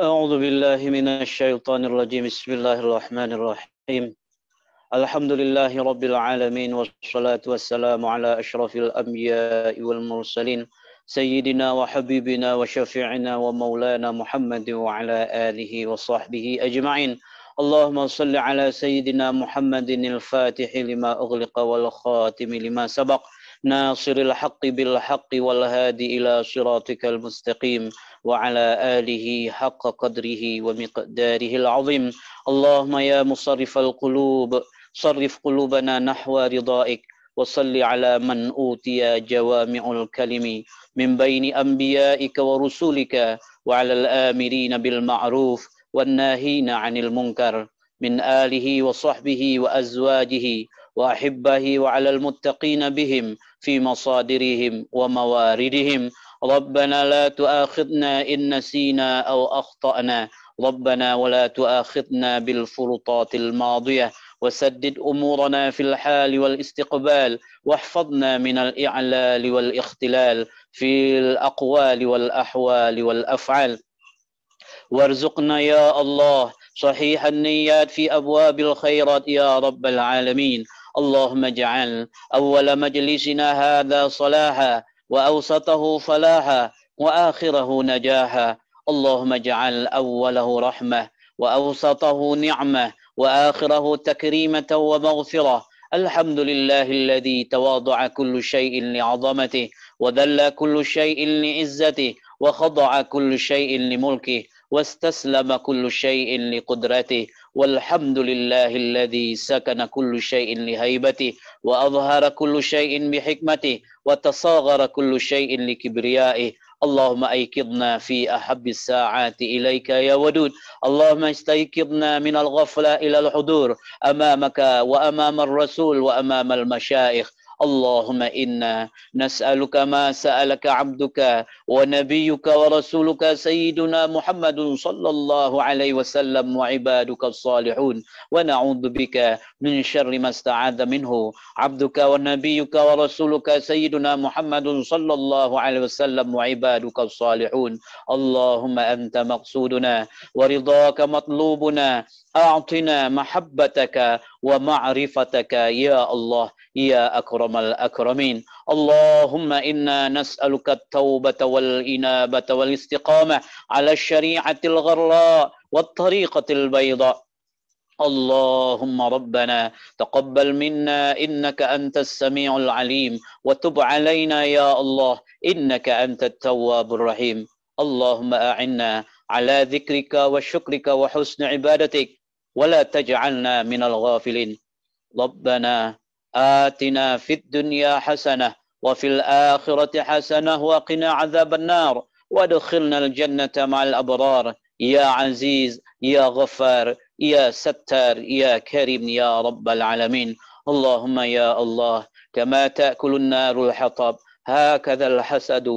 أعوذ بالله من الشيطان الرجيم بسم الله الرحمن الرحيم الحمد لله رب العالمين والصلاة والسلام على أشرف الأنبياء والمرسلين سيدنا وحبيبنا وشفيعنا ومولانا محمد وعلى آله وصحبه أجمعين اللهم صل على سيدنا محمد الفاتح لما أغلق والخاتم لما سبق ناصر الحق بالحق والهادي إلى صراطك المستقيم وعلى آله حق قدره ومقداره العظيم اللهم يا مصرف القلوب صرف قلوبنا نحو رضائك وصل على من أوتي جوامع الكلم من بين أنبيائك ورسولك وعلى الآمرين بالمعروف والناهين عن المنكر من آله وصحبه وأزواجه وأحبه وعلى المتقين بهم في مصادرهم ومواردهم ربنا لا تؤاخذنا إن نسينا أو أخطأنا ربنا ولا تؤاخذنا بالفرطات الماضية وسدد أمورنا في الحال والاستقبال واحفظنا من الإعلال والاختلال في الأقوال والأحوال والأفعال وارزقنا يا الله صحيح النيات في أبواب الخيرات يا رب العالمين اللهم اجعل أول مجلسنا هذا صلاحا وأوسطه فلاحا وآخره نجاحا اللهم اجعل أوله رحمة وأوسطه نعمة وآخره تكريمة ومغفرة الحمد لله الذي تواضع كل شيء لعظمته وذل كل شيء لعزته وخضع كل شيء لملكه واستسلم كل شيء لقدرته والحمد لله الذي سكن كل شيء لهيبته وأظهر كل شيء بحكمته وتصاغر كل شيء لكبريائه اللهم أيقظنا في أحب الساعات إليك يا ودود اللهم استيقظنا من الغفلة إلى الحضور أمامك وأمام الرسول وأمام المشايخ اللهم إنا نسألك ما سألك عبدك ونبيك ورسولك سيدنا محمد صلى الله عليه وسلم وعبادك الصالحون ونعوذ بك من شر ما استعاذ منه عبدك ونبيك ورسولك سيدنا محمد صلى الله عليه وسلم وعبادك الصالحون اللهم انت مقصودنا ورضاك مطلوبنا اعطنا محبتك ومعرفتك يا الله يا اكرم الاكرمين اللهم إنا نسألك التوبة والإنابة والاستقامة على الشريعة الغراء والطريقة البيضاء اللهم ربنا تقبل منا انك انت السميع العليم وتب علينا يا الله انك انت التواب الرحيم اللهم اعنا على ذكرك وشكرك وحسن عبادتك ولا تجعلنا من الغافلين ربنا آتنا في الدنيا حسنة وفي الآخرة حسنة وقنا عذاب النار وادخلنا الجنة مع الأبرار يا عزيز يا غفار يا ستار يا كريم يا رب العالمين اللهم يا الله كما تأكل النار الحطب هكذا الحسد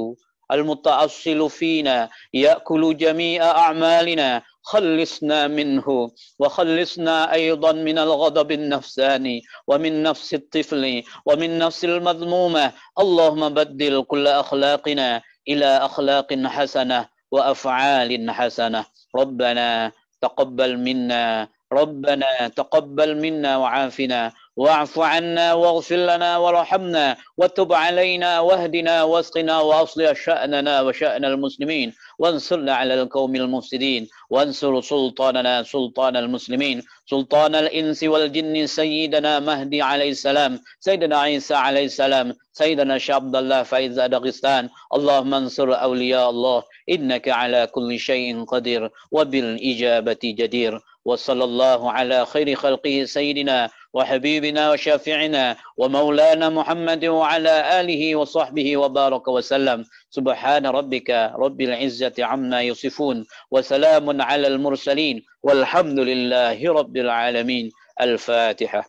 المتأصل فينا يأكل جميع أعمالنا خلصنا منه وخلصنا أيضا من الغضب النفساني ومن نفس الطفل ومن نفس المذمومة اللهم بدل كل أخلاقنا إلى أخلاق حسنة وأفعال حسنة ربنا تقبل منا ربنا تقبل منا وعافنا واعف عنا واغفر لنا وارحمنا وتب علينا واهدنا واسقنا واصلح شأننا وشأن المسلمين وانصرنا على القوم المفسدين وانصر سلطاننا سلطان المسلمين سلطان الإنس والجن سيدنا مهدي عليه السلام سيدنا عيسى عليه السلام سيدنا شعبد الله فايز داغستان اللهم انصر أولياء الله إنك على كل شيء قدير وبالإجابة جدير وصلى الله على خير خلقه سيدنا وحبيبنا وشافعنا ومولانا محمد وعلى آله وصحبه وبارك وسلم سبحان ربك رب العزة عما يصفون وسلام على المرسلين والحمد لله رب العالمين الفاتحة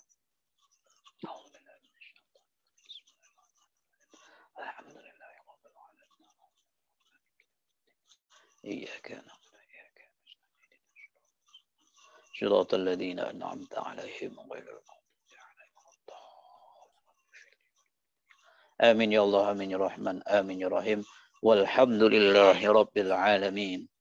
إياك نعبد صراط الذين أنعمت عليهم غير المغضوب عليهم آمين يا الله آمين يا رحمن آمين يا رحيم والحمد لله رب العالمين